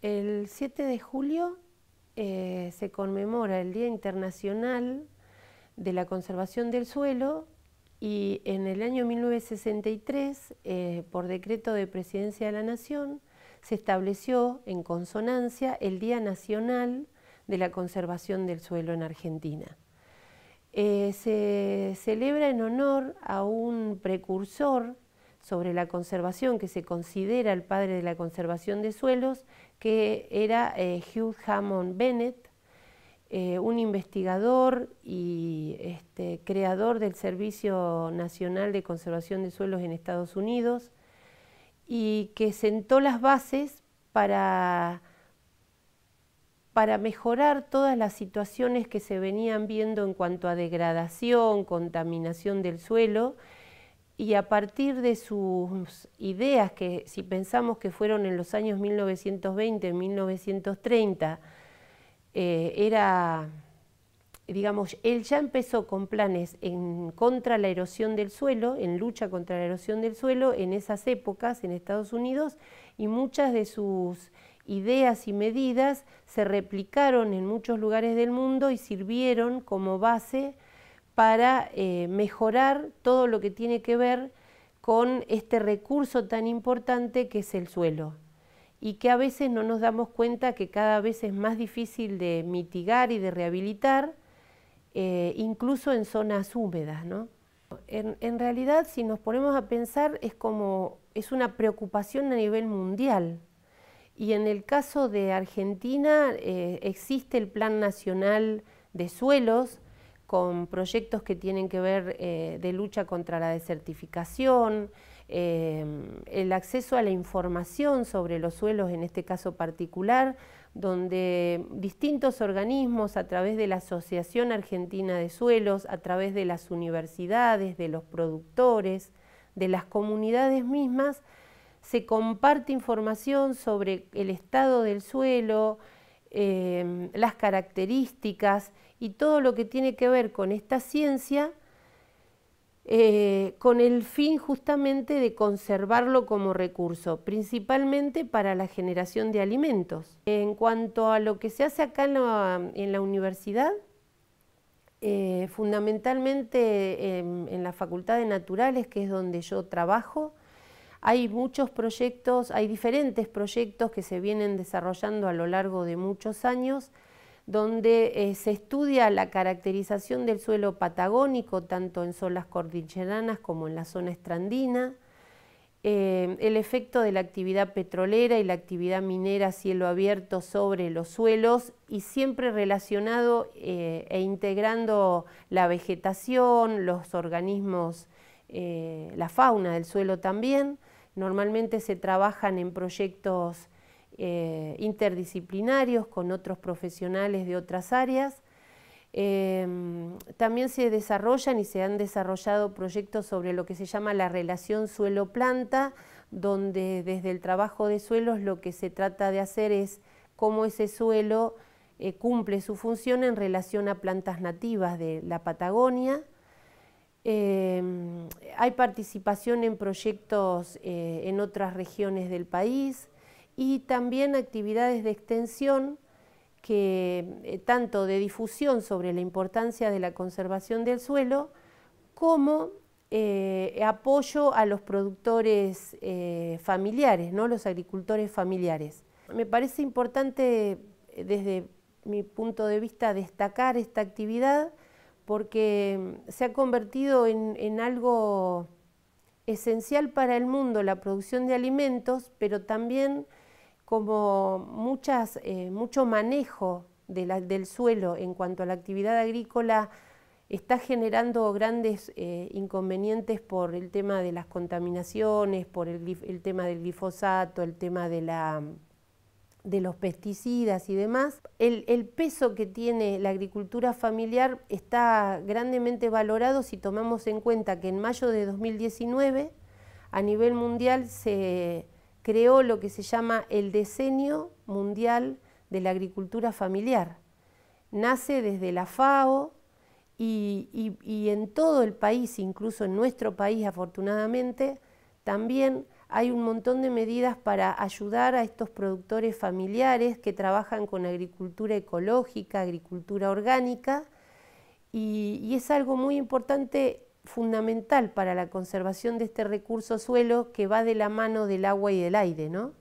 El 7 de julio eh, se conmemora el Día Internacional de la Conservación del Suelo y en el año 1963, eh, por decreto de Presidencia de la Nación, se estableció en consonancia el Día Nacional de la Conservación del Suelo en Argentina. Eh, se celebra en honor a un precursor sobre la conservación, que se considera el padre de la conservación de suelos, que era eh, Hugh Hammond Bennett, eh, un investigador y este, creador del Servicio Nacional de Conservación de Suelos en Estados Unidos, y que sentó las bases para, para mejorar todas las situaciones que se venían viendo en cuanto a degradación, contaminación del suelo, y a partir de sus ideas, que si pensamos que fueron en los años 1920, 1930, eh, era, digamos, él ya empezó con planes en contra la erosión del suelo, en lucha contra la erosión del suelo en esas épocas en Estados Unidos, y muchas de sus ideas y medidas se replicaron en muchos lugares del mundo y sirvieron como base para eh, mejorar todo lo que tiene que ver con este recurso tan importante que es el suelo y que a veces no nos damos cuenta que cada vez es más difícil de mitigar y de rehabilitar, eh, incluso en zonas húmedas. En, realidad, si nos ponemos a pensar, es como es una preocupación a nivel mundial. Y en el caso de Argentina eh, existe el Plan Nacional de Suelos, con proyectos que tienen que ver eh, de lucha contra la desertificación, eh, el acceso a la información sobre los suelos, en este caso particular, donde distintos organismos a través de la Asociación Argentina de Suelos, a través de las universidades, de los productores, de las comunidades mismas, se comparte información sobre el estado del suelo, Em, las características y todo lo que tiene que ver con esta ciencia, eh, con el fin justamente de conservarlo como recurso, principalmente para la generación de alimentos. En cuanto a lo que se hace acá en la, universidad, eh, fundamentalmente em, en la Facultad de Naturales, que es donde yo trabajo, hay muchos proyectos, hay diferentes proyectos que se vienen desarrollando a lo largo de muchos años, donde eh, se estudia la caracterización del suelo patagónico, tanto en zonas cordilleranas como en la zona estrandina, eh, el efecto de la actividad petrolera y la actividad minera cielo abierto sobre los suelos y siempre relacionado eh, e integrando la vegetación, los organismos eh, la fauna del suelo también. Normalmente se trabajan en proyectos eh, interdisciplinarios con otros profesionales de otras áreas. Em, también se desarrollan y se han desarrollado proyectos sobre lo que se llama la relación suelo-planta, donde desde el trabajo de suelos lo que se trata de hacer es cómo ese suelo eh, cumple su función en relación a plantas nativas de la Patagonia. Em, hay participación en proyectos eh, en otras regiones del país y también actividades de extensión que eh, tanto de difusión sobre la importancia de la conservación del suelo como eh, apoyo a los productores familiares, los agricultores familiares. Me parece importante desde mi punto de vista destacar esta actividad porque mm, se ha convertido en, algo esencial para el mundo la producción de alimentos, pero también como muchas, eh, mucho manejo del suelo en cuanto a la actividad agrícola está generando grandes eh, inconvenientes por el tema de las contaminaciones, por el tema del glifosato, el tema de la mm, de los pesticidas y demás, el, peso que tiene la agricultura familiar está grandemente valorado si tomamos en cuenta que en mayo de 2019 a nivel mundial se creó lo que se llama el Decenio Mundial de la Agricultura Familiar. Nace desde la FAO y, y en todo el país, incluso en nuestro país afortunadamente, también hay un montón de medidas para ayudar a estos productores familiares que trabajan con agricultura ecológica, agricultura orgánica, y, es algo muy importante, fundamental para la conservación de este recurso suelo que va de la mano del agua y del aire, ¿no?